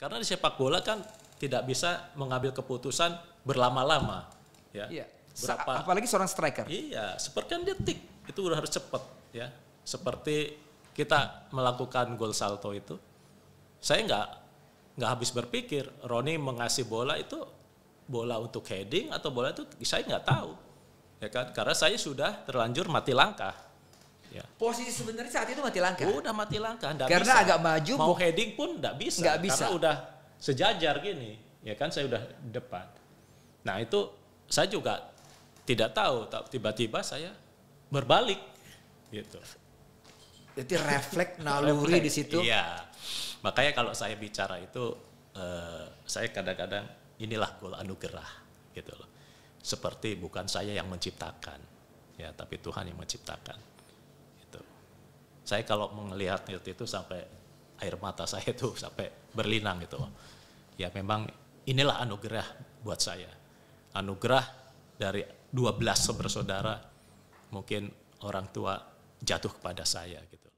Karena di sepak bola kan tidak bisa mengambil keputusan berlama-lama, ya. Iya. Berapa? Apalagi seorang striker. Iya, seperti kan detik itu udah harus cepat, ya. Seperti kita melakukan gol salto itu, saya nggak nggak habis berpikir Roni mengasih bola itu bola untuk heading atau bola itu saya nggak tahu ya kan karena saya sudah terlanjur mati langkah Ya. Posisi sebenarnya saat itu mati langkah. Udah mati langkah, Karena bisa. agak maju mau heading pun nggak bisa. Nggak bisa. Karena udah sejajar gini. Ya kan saya udah depan. Nah, itu saya juga tidak tahu tiba-tiba saya berbalik gitu. Jadi refleks naluri di situ. Iya. Makanya kalau saya bicara itu eh, saya kadang-kadang inilah gol anugerah gitu loh. Seperti bukan saya yang menciptakan ya, tapi Tuhan yang menciptakan saya kalau melihat itu sampai air mata saya itu sampai berlinang gitu. Ya memang inilah anugerah buat saya. Anugerah dari 12 bersaudara mungkin orang tua jatuh kepada saya gitu.